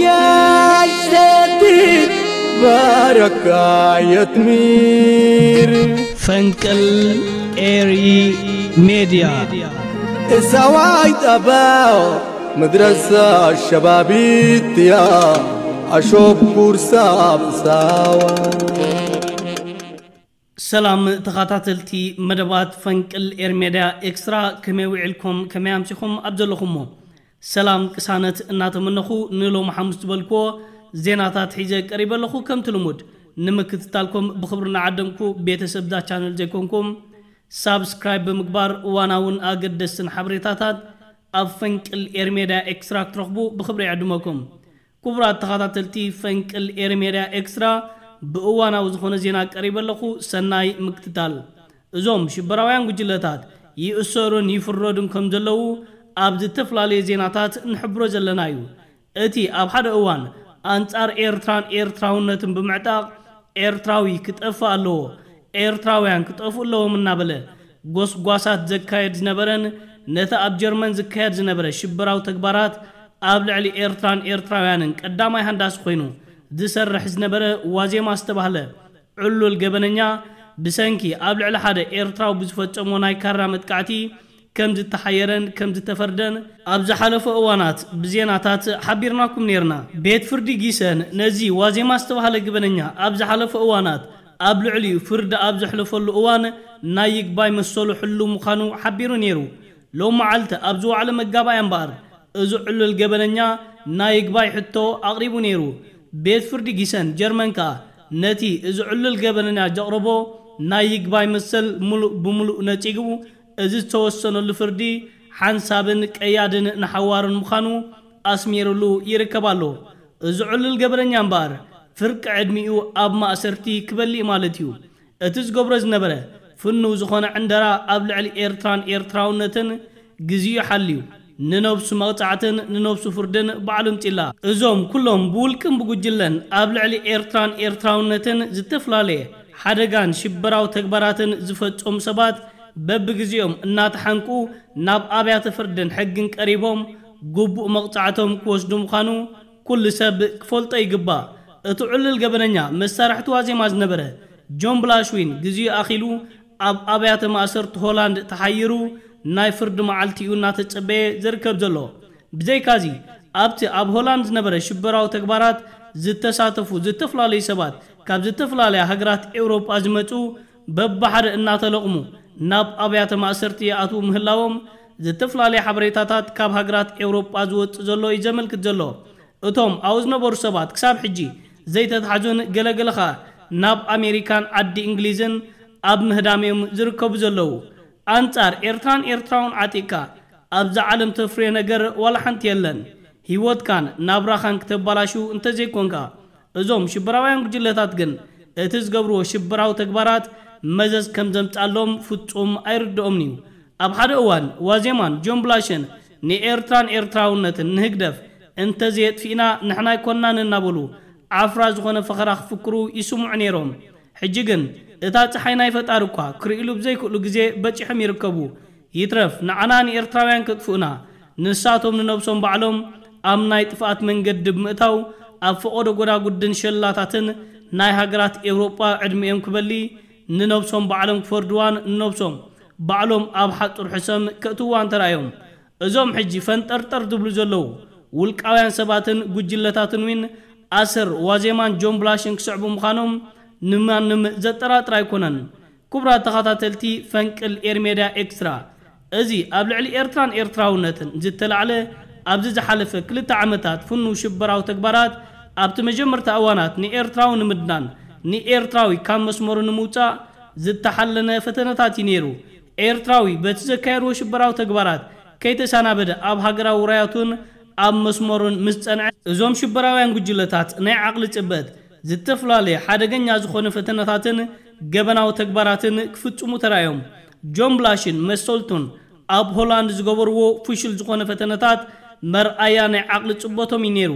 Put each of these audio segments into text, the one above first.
يا سيدي بركاية مير فانكل ايري ميديا سوايد أباو مدرسة الشبابيتيا أشوف كورسا بساوا سلام تخاطاتلتي مدبات فنك الإرميدا اكسرا كما وعلكم كما يمشيكم أبدلكم ሰላም ቅሳነት እናተመነኹ ንሎም ሓሙስ ዝበልክዎ ዜናታት ሒዘ ቀሪበ ኣለኹ ከምቲ ልሙድ ንምክትታልኩም ብክብሪ ንዓደምኩ ቤተሰብ ዳ ቻነል ዘይኮንኩም ሳብስክራይብ ብምግባር እዋናውን ኣገደስትን ሓበሬታታት ኣብ ፈንቅል ኤርሜድያ ኤክስትራ ክትረኽቡ ብክብሪ ይዕድመኩም ክቡራት ተኸታተልቲ ፈንቅል ኤርሜድያ ኤክስትራ ብእዋናዊ ዝኾነ ዜና ቀሪበ ኣለኹ ሰናይ ምክትታል እዞም ሽበራውያን ጉጅለታት ይእሰሩን ይፍረዱን ከም ዘለዉ ኣብ ዝተፈላለየ ዜናታት ንሕብሮ ዘለና እዩ እቲ ኣብ ሓደ እዋን ኣንጻር ኤርትራን ኤርትራውነትን ብምዕጣቕ ኤርትራዊ ክጠፍእ ኣለዎ ኤርትራውያን ክጠፍኡ ኣለዎም እናበለ ጐስጓሳት ዘካየድ ዝነበረን ነቲ ኣብ ጀርመን ዝካየድ ዝነበረ ሽብራዊ ተግባራት ኣብ ልዕሊ ኤርትራን ኤርትራውያንን ቀዳማይ ሃንዳስ ኮይኑ ዝሰርሕ ዝነበረ ዋዜማ ዝተባህለ ዕሉል ገበነኛ ብሰንኪ ኣብ ልዕሊ ሓደ ኤርትራዊ ብዝፈጸሞ ናይ ካራ መጥቃዕቲ ከም ዝተሓየረን ከም ዝተፈርደን ኣብ ዝሓለፈ እዋናት ብዜናታት ሓቢርናኩም ነርና ቤት ፍርዲ ጊሰን ነዚ ዋዜማ ዝተባህለ ግበነኛ ኣብ ዝሓለፈ እዋናት ኣብ ልዕሊኡ ፍርዲ ኣብ ዘሕለፈሉ እዋን ናይ ይግባይ መሰሉ ሕሉ ምዃኑ ሓቢሩ ነይሩ ሎም መዓልቲ ኣብ ዝዋዕለ መጋባእያ እምበር እዚ ዕሉል ገበነኛ ናይ ይግባይ ሕቶ ኣቕሪቡ ነይሩ ቤት ፍርዲ ጊሰን ጀርመን ከዓ ነቲ እዚ ዕሉል ገበነኛ ዘቕርቦ ናይ ይግባይ መሰል ሙሉእ ብምሉእ ነፂግቡ እዚ ዝተወሰነሉ ፍርዲ ሓንሳብን ቀያድን ንሓዋርን ምዃኑ ኣስሜሩሉ ይርከብ ኣሎ እዚ ዕሉል ገበረኛ እምበር ፍርቂ ዕድሚኡ ኣብ ማእሰርቲ ክበሊእ ማለት እዩ እቲ ዝገብሮ ዝነበረ ፍኑ ዝኾነ ዕንደራ ኣብ ልዕሊ ኤርትራን ኤርትራውነትን ግዜኡ ሓልዩ ንነብሱ መቕጻዕትን ንነብሱ ፍርድን ባዕሎም ጢላ እዞም ኩሎም ብውልቅን ብጉጅለን ኣብ ልዕሊ ኤርትራን ኤርትራውነትን ዝተፈላለየ ሓደጋን ሽበራዊ ተግባራትን ዝፈጸሙ ሰባት በብግዜኦም እናተሓንቁ ናብ ኣብያተ ፍርድን ሕግን ቀሪቦም ግቡእ መቕጻዕቶም ክወስዱ ምዃኑ ኩሉ ሰብ ክፈልጦ ይግባ እቲ ዕልል ገበነኛ መሳርሕቲ ዋዜማ ዝነበረ ጆን ብላሽዊን ግዜኡ ኣኺሉ ኣብ ኣብያተ ማእሰርቲ ሆላንድ ተሓይሩ ናይ ፍርዲ መዓልቲኡ እናተጸበየ ዝርከብ ዘሎ ብዘይካዚ ኣብቲ ኣብ ሆላንድ ዝነበረ ሽበራዊ ተግባራት ዝተሳተፉ ዝተፈላለዩ ሰባት ካብ ዝተፈላለያ ሃገራት ኤውሮጳ ዝመፁ በብሓደ እናተለቕሙ ናብ ኣብያተ ማእሰርቲ ይኣትዉ ምህላዎም ዝተፈላለየ ሓበሬታታት ካብ ሃገራት ኤውሮጳ ዝወፅእ ዘሎ እዩ ዘመልክት ዘሎ እቶም ኣብኡ ዝነበሩ ሰባት ክሳብ ሕጂ ዘይተታሓዙን ገለገለ ኸ ናብ ኣሜሪካን ዓዲ እንግሊዝን ኣብ ምህዳምዮም ዝርከቡ ዘለዉ ኣንጻር ኤርትራን ኤርትራውን ዓጢቕካ ኣብዛ ዓለም ተፍርዮ ነገር ዋላ ሓንቲ የለን ህይወትካን ናብራኻን ክተባላሹ እንተዘይኮንካ እዞም ሽበራውያን ጉጅለታት ግን እቲ ዝገብርዎ ሽበራዊ ተግባራት መዘዝ ከም ዘምፃሎም ፍጹም ኣይርድኦምንእዩ ኣብ ሓደ እዋን ዋዜማን ጆን ብላሽን ንኤርትራን ኤርትራውነትን ንህግደፍ እንተዘየጥፊእና ንሕና ይኮናን እናበሉ ዓፍራ ዝኾነ ፈኸራ ክፍክሩ ይስሙዑ ነይሮም ሕጂ ግን እታ ፀሓይ ናይ ፈጣር እኳ ክርኢሉ ብዘይክእሉ ግዜ በፂሖም ይርከቡ ይትረፍ ንዓና ንኤርትራውያን ከጥፍኡና ንሳቶም ንነብሶም ባዕሎም ኣብ ናይ ጥፍኣት መንገዲ ብምእታው ኣብ ፈቐዶ ጎዳጉድን ሸላታትን ናይ ሃገራት ኤውሮጳ ዕድሚኦም ክበሊ ننبسهم بعلم فردوان ننبسهم بعلم أبحث الحسم كتوان ترايهم ازوم حجي فانتر تر دبلو زلو والكاوين سباتن قجلتاتن وين أسر وزيمان جون بلاشنك سعبو مخانوم نمان نم زترات رايكونن كبرى تخطى تلتي فنك الإرميدا إكسترا ازي أبلع الإرتران إرتراونتن زتل على أبزز حلفة كل تعمتات فنو شبراو تكبرات أبتمجمر تأوانات ني مدنان ንኤርትራዊ ካብ መስመሩ ንምውፃእ ዝተሓለነ ፈተነታት እዩ ነይሩ ኤርትራዊ በቲ ዘካየድዎ ሽበራዊ ተግባራት ከይተሳናበደ ኣብ ሃገራዊ ውራያቱን ኣብ መስመሩን ምስ ፀንዐ እዞም ሽበራውያን ጉጅለታት ናይ ዓቕሊ ጽበት ዝተፈላለየ ሓደገኛ ዝኾነ ፈተነታትን ገበናዊ ተግባራትን ክፍፅሙ ተራዮም ጆን ብላሽን መሰልቱን ኣብ ሆላንድ ዝገበርዎ ፍሽል ዝኾነ ፈተነታት መርኣያ ናይ ዓቕሊ ፅበቶም እዩ ነይሩ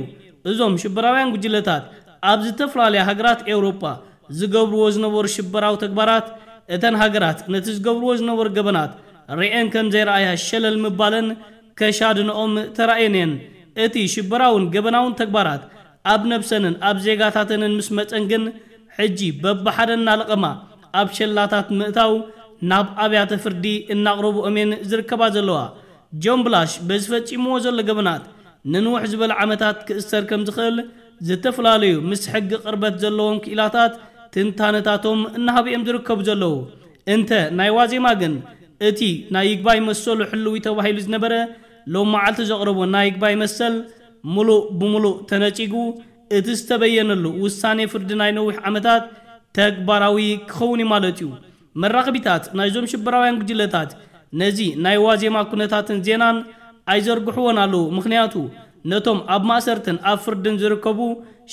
እዞም ሽበራውያን ጉጅለታት ኣብ ዝተፈላለየ ሃገራት ኤውሮፓ ዝገብርዎ ዝነበሩ ሽበራዊ ተግባራት እተን ሃገራት ነቲ ዝገብርዎ ዝነበሩ ገበናት ርአን ከም ዘይረኣያ ሸለል ምባለን ከሻድንኦም ተራእየን እየን እቲ ሽበራውን ገበናውን ተግባራት ኣብ ነብሰንን ኣብ ዜጋታተንን ምስ መፀን ግን ሕጂ በብሓደና ለቐማ ኣብ ሸላታት ምእታው ናብ ኣብያተ ፍርዲ እናቕረብኦም እሜን ዝርከባ ዘለዋ ጆን ብላሽ በዝፈፂምዎ ዘሎ ገበናት ንንውሕ ዝበለ ዓመታት ክእሰር ከም ዝኽእል ዝተፈላለዩ ምስ ሕጊ ቅርበት ዘለዎም ክኢላታት ትንታነታቶም እናሃብኦም ዝርከቡ ዘለዉ እንተ ናይ ዋዜማ ግን እቲ ናይ ይግባይ መሰሉ ሕልዊ ተባሂሉ ዝነበረ ሎም መዓልቲ ዘቕረቦ ናይ ይግባይ መሰል ሙሉእ ብምሉእ ተነጪጉ እቲ ዝተበየነሉ ውሳኔ ፍርዲ ናይ ነዊሕ ዓመታት ተግባራዊ ክኸውን እዩ ማለት እዩ መራኽቢታት ናይዞም ሽብራውያን ጉጅለታት ነዚ ናይ ዋዜማ ኩነታትን ዜናን ኣይዘርግሕዎን ኣለዉ ምኽንያቱ ነቶም ኣብ ማእሰርትን ኣብ ፍርድን ዝርከቡ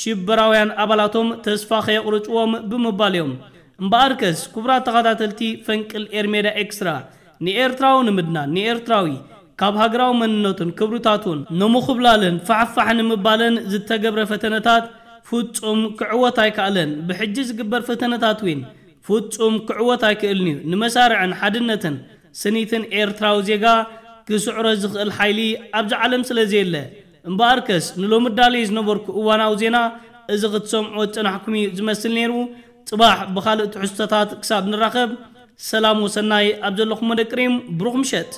ሽብራውያን ኣባላቶም ተስፋ ኸየቑርጭዎም ብምባል እዮም እምበኣር ከስ ክቡራት ተኸታተልቲ ፈንቅል ኤርሜዳ ኤክስትራ ንኤርትራዊ ንምድናን ንኤርትራዊ ካብ ሃገራዊ መንነቱን ክብርታቱን ንምኽብላልን ፋሕፋሕ ንምባልን ዝተገብረ ፈተነታት ፍጹም ክዕወት ኣይከኣለን ብሕጂ ዝግበር ፈተነታት ውን ፍጹም ክዕወት ኣይክእልን እዩ ንመሳርዕን ሓድነትን ስኒትን ኤርትራዊ ዜጋ ክስዕሮ ዝኽእል ሓይሊ ኣብዚ ዓለም ስለ ዘየለ እምበኣርከስ ንሎሚ ዳልዩ ዝነበርኩ እዋናዊ ዜና እዚ ክትሰምዖ ዝፀናሕኩም ዝመስል ነይሩ ፅባሕ ብኻልእ ትሕዝቶታት ክሳብ ንራኸብ ሰላም ወሰናይ ኣብ ዘለኹም መደቅሪም ብሩኽ ምሸት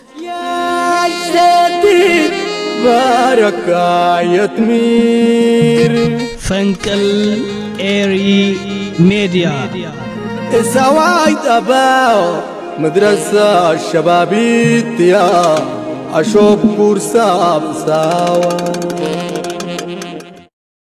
ባረካ የትሚር ፈንቅል ኤሪ ሜዲያ እሳዋይ ጠባው مدرسة الشبابية اشوف كورسام ساوا